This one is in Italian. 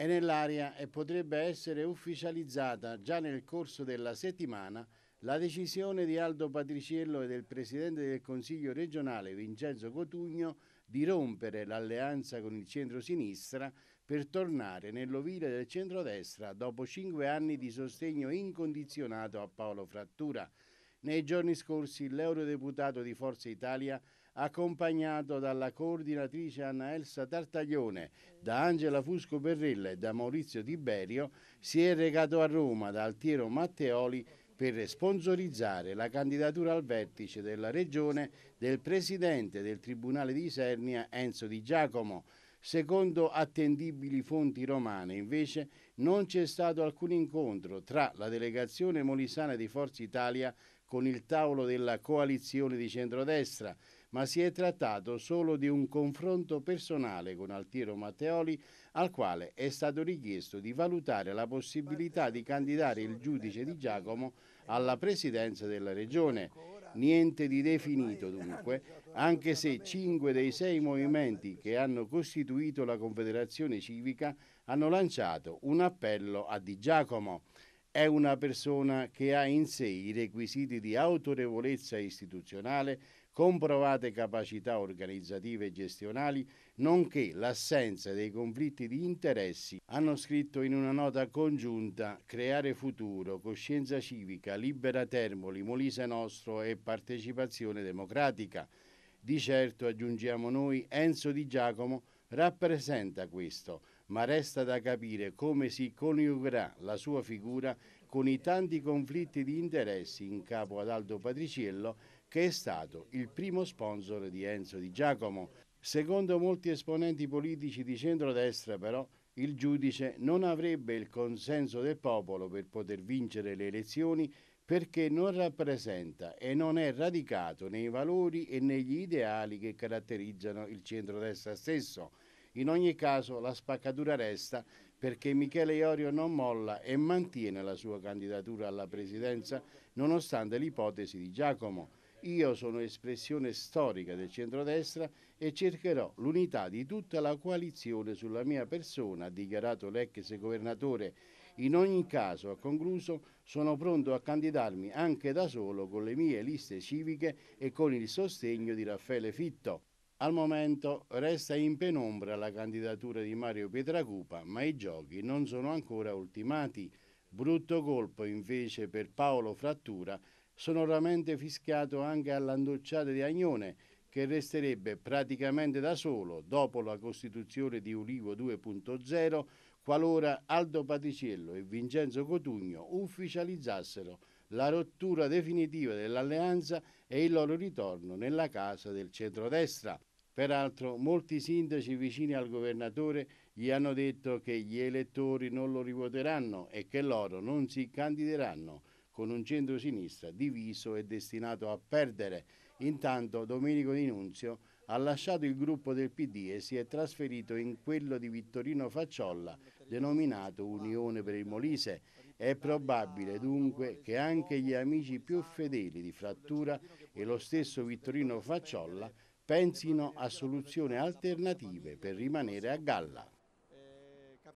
è nell'aria e potrebbe essere ufficializzata già nel corso della settimana la decisione di Aldo Patriciello e del Presidente del Consiglio regionale Vincenzo Cotugno di rompere l'alleanza con il centro-sinistra per tornare nell'ovile del centro-destra dopo cinque anni di sostegno incondizionato a Paolo Frattura. Nei giorni scorsi l'eurodeputato di Forza Italia accompagnato dalla coordinatrice Anna Elsa Tartaglione, da Angela Fusco Berrella e da Maurizio Tiberio, si è recato a Roma da Altiero Matteoli per sponsorizzare la candidatura al vertice della regione del presidente del Tribunale di Isernia Enzo Di Giacomo. Secondo attendibili fonti romane, invece, non c'è stato alcun incontro tra la delegazione molisana di Forza Italia con il tavolo della coalizione di centrodestra, ma si è trattato solo di un confronto personale con Altiero Matteoli al quale è stato richiesto di valutare la possibilità di candidare il giudice di Giacomo alla presidenza della regione. Niente di definito dunque, anche se cinque dei sei movimenti che hanno costituito la Confederazione Civica hanno lanciato un appello a Di Giacomo. È una persona che ha in sé i requisiti di autorevolezza istituzionale comprovate capacità organizzative e gestionali, nonché l'assenza dei conflitti di interessi, hanno scritto in una nota congiunta Creare futuro, coscienza civica, libera Termoli, Molise Nostro e partecipazione democratica. Di certo, aggiungiamo noi, Enzo Di Giacomo rappresenta questo, ma resta da capire come si coniugherà la sua figura con i tanti conflitti di interessi in capo ad Aldo Patriciello che è stato il primo sponsor di Enzo Di Giacomo. Secondo molti esponenti politici di centrodestra però il giudice non avrebbe il consenso del popolo per poter vincere le elezioni perché non rappresenta e non è radicato nei valori e negli ideali che caratterizzano il centrodestra stesso. In ogni caso la spaccatura resta perché Michele Iorio non molla e mantiene la sua candidatura alla presidenza nonostante l'ipotesi di Giacomo. Io sono espressione storica del centrodestra e cercherò l'unità di tutta la coalizione sulla mia persona, ha dichiarato l'ex governatore. In ogni caso, ha concluso, sono pronto a candidarmi anche da solo con le mie liste civiche e con il sostegno di Raffaele Fitto. Al momento resta in penombra la candidatura di Mario Pietracupa, ma i giochi non sono ancora ultimati. Brutto colpo invece per Paolo Frattura, sonoramente fischiato anche all'andocciata di Agnone, che resterebbe praticamente da solo dopo la costituzione di Ulivo 2.0 qualora Aldo Paticello e Vincenzo Cotugno ufficializzassero la rottura definitiva dell'alleanza e il loro ritorno nella casa del centrodestra. Peraltro molti sindaci vicini al governatore gli hanno detto che gli elettori non lo rivoteranno e che loro non si candideranno con un centro-sinistra diviso e destinato a perdere. Intanto Domenico Di Nunzio ha lasciato il gruppo del PD e si è trasferito in quello di Vittorino Facciolla, denominato Unione per il Molise. È probabile dunque che anche gli amici più fedeli di Frattura e lo stesso Vittorino Facciolla pensino a soluzioni alternative per rimanere a galla.